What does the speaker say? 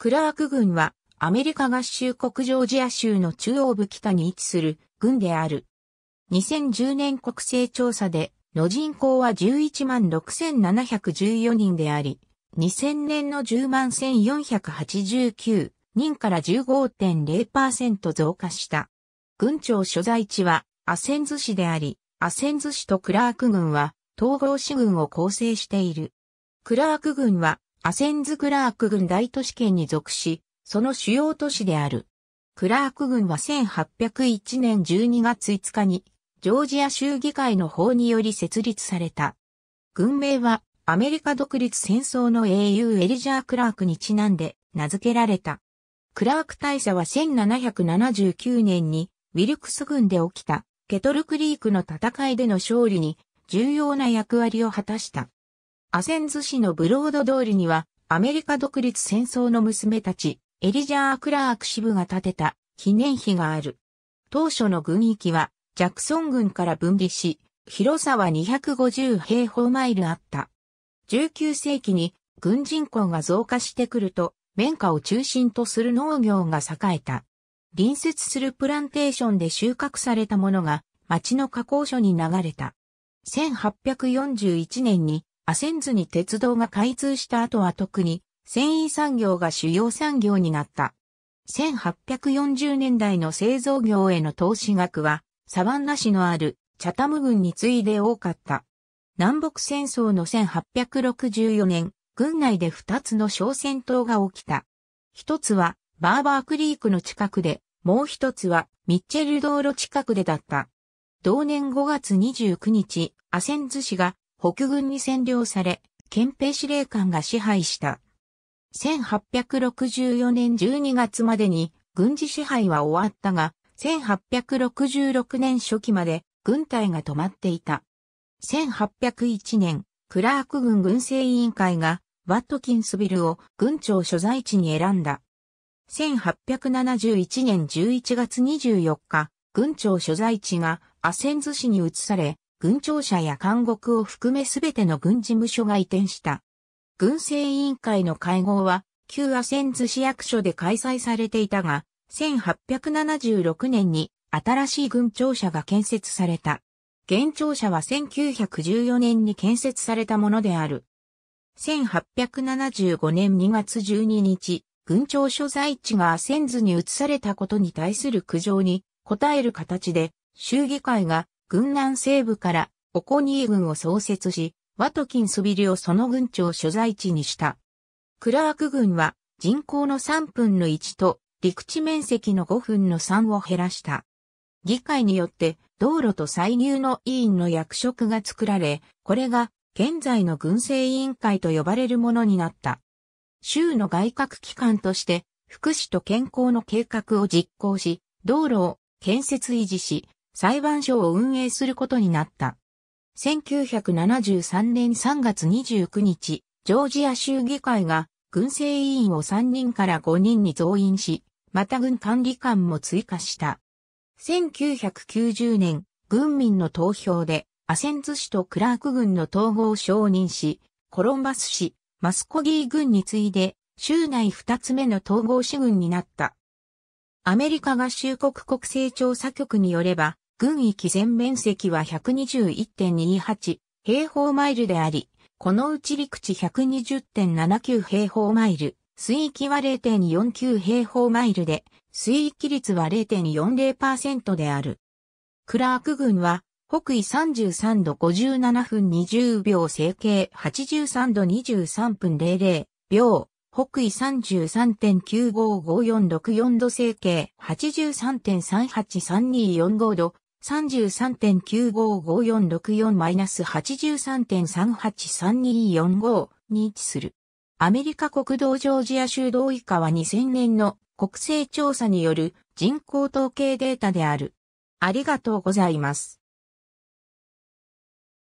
クラーク軍はアメリカ合衆国ジョージア州の中央部北に位置する軍である。2010年国勢調査での人口は11万6714人であり、2000年の10万1489人から15.0%増加した。軍庁所在地はアセンズ市であり、アセンズ市とクラーク軍は統合市軍を構成している。クラーク軍はアセンズ・クラーク郡大都市圏に属し、その主要都市である。クラーク郡は1801年12月5日に、ジョージア州議会の法により設立された。軍名は、アメリカ独立戦争の英雄エリジャー・クラークにちなんで名付けられた。クラーク大佐は1779年にウィルクス軍で起きたケトルクリークの戦いでの勝利に重要な役割を果たした。アセンズ市のブロード通りには、アメリカ独立戦争の娘たち、エリジャー・クラーク支部が建てた記念碑がある。当初の軍域は、ジャクソン軍から分離し、広さは250平方マイルあった。19世紀に軍人口が増加してくると、綿花を中心とする農業が栄えた。隣接するプランテーションで収穫されたものが、町の加工所に流れた。1841年にアセンズに鉄道が開通した後は特に繊維産業が主要産業になった。1840年代の製造業への投資額はサバンナ市のあるチャタム郡に次いで多かった。南北戦争の1864年、郡内で2つの小戦闘が起きた。一つはバーバークリークの近くで、もう一つはミッチェル道路近くでだった。同年5月29日、アセンズ市が北軍に占領され、憲兵司令官が支配した。1864年12月までに軍事支配は終わったが、1866年初期まで軍隊が止まっていた。1801年、クラーク軍軍政委員会がワットキンスビルを軍庁所在地に選んだ。1871年11月24日、軍庁所在地がアセンズ市に移され、軍庁舎や監獄を含めすべての軍事務所が移転した。軍政委員会の会合は、旧アセンズ市役所で開催されていたが、1876年に新しい軍庁舎が建設された。現庁舎は1914年に建設されたものである。1875年2月12日、軍庁所在地がアセンズに移されたことに対する苦情に応える形で、衆議会が軍南西部からオコニー軍を創設し、ワトキンスビリをその軍庁所在地にした。クラーク軍は人口の3分の1と陸地面積の5分の3を減らした。議会によって道路と歳入の委員の役職が作られ、これが現在の軍政委員会と呼ばれるものになった。州の外郭機関として福祉と健康の計画を実行し、道路を建設維持し、裁判所を運営することになった。1973年3月29日、ジョージア州議会が軍政委員を3人から5人に増員し、また軍管理官も追加した。1990年、軍民の投票で、アセンズ市とクラーク軍の統合を承認し、コロンバス市、マスコギー軍に次いで、州内2つ目の統合市軍になった。アメリカ合衆国国勢調査局によれば、軍域全面積は121.28平方マイルであり、このうち陸地120.79平方マイル、水域は0.49平方マイルで、水域率は0.40%である。クラーク郡は、北緯33度57分20秒整形83度23分00秒、北緯33.955464度整形83.383245度、33.95546-83.383245に位置する。アメリカ国道ジョージア州同以下は2000年の国勢調査による人口統計データである。ありがとうございます。